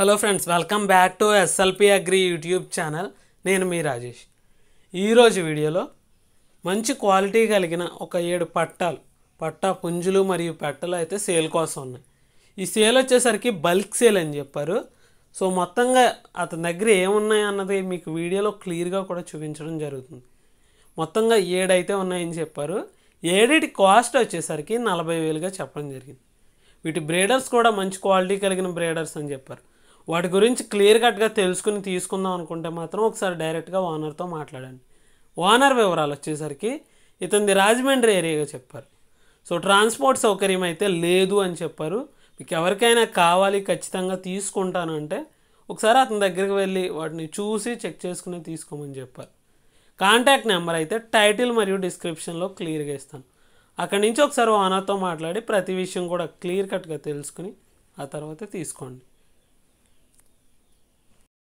hello friends welcome back to SLP agri YouTube channel నేను మీ రాజేష్ ఈరోజు వీడియోలో మంచి క్వాలిటీ కలిగిన ఒక ఏడు పట్టాలు పట్టా పుంజులు మరియు పెట్టలు అయితే సేల్ కోసం ఉన్నాయి ఈ సేల్ వచ్చేసరికి బల్క్ సేల్ అని చెప్పారు సో మొత్తంగా అతని దగ్గర ఏమున్నాయి అన్నది మీకు వీడియోలో క్లియర్గా కూడా చూపించడం జరుగుతుంది మొత్తంగా ఏడైతే ఉన్నాయని చెప్పారు ఏడిటి కాస్ట్ వచ్చేసరికి నలభై వేలుగా చెప్పడం జరిగింది వీటి బ్రేడర్స్ కూడా మంచి క్వాలిటీ కలిగిన బ్రేడర్స్ అని చెప్పారు వాటి గురించి క్లియర్ కట్గా తెలుసుకుని తీసుకుందాం అనుకుంటే మాత్రం ఒకసారి డైరెక్ట్గా ఓనర్తో మాట్లాడండి ఓనర్ వివరాలు వచ్చేసరికి ఇతనిది రాజమండ్రి ఏరియాగా చెప్పారు సో ట్రాన్స్పోర్ట్ సౌకర్యం అయితే లేదు అని చెప్పారు మీకు ఎవరికైనా కావాలి ఖచ్చితంగా తీసుకుంటాను అంటే ఒకసారి అతని దగ్గరికి వెళ్ళి వాటిని చూసి చెక్ చేసుకుని తీసుకోమని చెప్పారు కాంటాక్ట్ నెంబర్ అయితే టైటిల్ మరియు డిస్క్రిప్షన్లో క్లియర్గా ఇస్తాను అక్కడి నుంచి ఒకసారి ఓనర్తో మాట్లాడి ప్రతి విషయం కూడా క్లియర్ కట్గా తెలుసుకుని ఆ తర్వాత తీసుకోండి